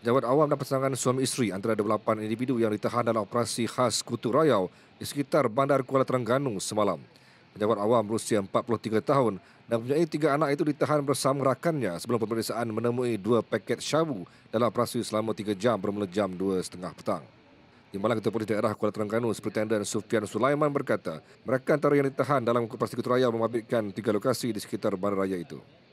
Jawat awam dan pasangan suami isteri antara 28 individu yang ditahan dalam operasi khas Kutu Rayau di sekitar Bandar Kuala Terengganu semalam. Jawat awam berusia 43 tahun dan mempunyai tiga anak itu ditahan bersama rakannya sebelum pemeriksaan menemui dua paket syabu dalam operasi selama tiga jam bermula jam dua setengah petang. Di Malang Ketua Polis Daerah Kuala Terengganu, Superintendent Sufian Sulaiman berkata, mereka antara yang ditahan dalam operasi Kutu Rayau memabitkan tiga lokasi di sekitar bandar raya itu.